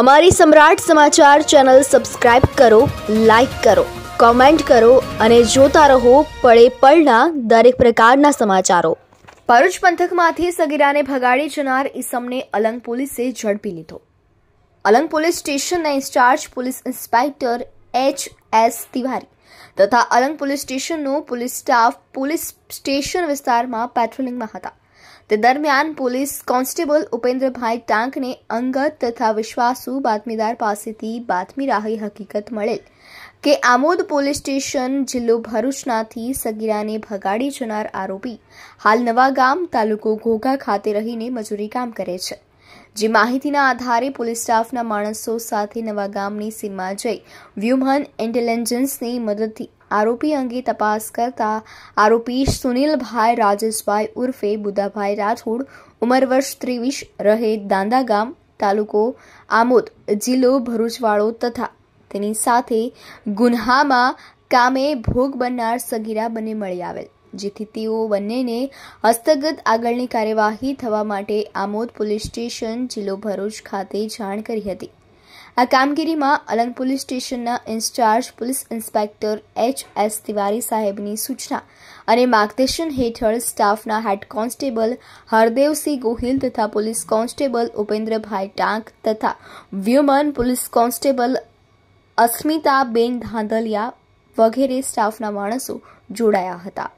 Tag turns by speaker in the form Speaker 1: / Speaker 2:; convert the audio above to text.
Speaker 1: અમારી Samrat Samachar channel subscribe કરો like કરો કોમેન્ટ કરો અને જોતા રહો પળે પળના દરેક પ્રકારના સમાચારો ભરૂચ પંથકમાંથી સગીરાને ભગાડી જનાર ઈસમને અલંગ પોલીસે ઝડપી લીધો અલંગ પોલીસ સ્ટેશનના incharge police inspector H S Tiwari તથા અલંગ પોલીસ સ્ટેશનનો પોલીસ સ્ટાફ પોલીસ સ્ટેશન વિસ્તારમાં પેટ્રોલિંગમાં હતા તે દરમિયાન પોલીસ કોન્સ્ટેબલ ઉપેન્દ્રભાઈ ટાંકને અંગત તથા વિશ્વાસુ બાતમીદાર પાસેથી બાતમી રાહી હકીકત મળેલ કે આમોદ પોલીસ સ્ટેશન જિલ્લો ભરૂચનાથી સગીરાને ભગાડી જનાર આરોપી હાલ નવાગામ તાલુકો ઘોઘા ખાતે રહીને મજૂરી કામ કરે છે જે માહિતીના આધારે પોલીસ સ્ટાફના માણસો સાથે નવા ગામની સીમા જઈ વ્યુમન ઇન્ટેલિજન્સની મદદથી આરોપી અંગે તપાસ કરતા આરોપી સુનિલભાઈ રાજેશભાઈ ઉર્ફે બુદાભાઈ રાઠોડ ઉંમર વર્ષ ત્રેવીસ રહે દાંદા ગામ તાલુકો આમોદ જિલ્લો ભરૂચવાડો તથા તેની સાથે ગુન્હામાં કામે ભોગ બનનાર સગીરા બંને મળી આવેલ જેથી તેઓ બંનેને હસ્તગત આગળની કાર્યવાહી થવા માટે આમોદ પોલીસ સ્ટેશન જિલ્લો ભરૂચ ખાતે જાણ કરી હતી આ કામગીરીમાં અલંગ પોલીસ સ્ટેશનના incharge police inspector H S Tiwari સાહેબની સૂચના અને માર્ગદર્શન હેઠળ સ્ટાફના હેડ કોન્સ્ટેબલ હરદેવસિંહ ગોહિલ તથા પોલીસ કોન્સ્ટેબલ ઉપેન્દ્રભાઈ ટાંક તથા વ્યુમન પોલીસ કોન્સ્ટેબલ અસ્મિતાબેન ધાંધલિયા વગેરે સ્ટાફના માણસો જોડાયા હતા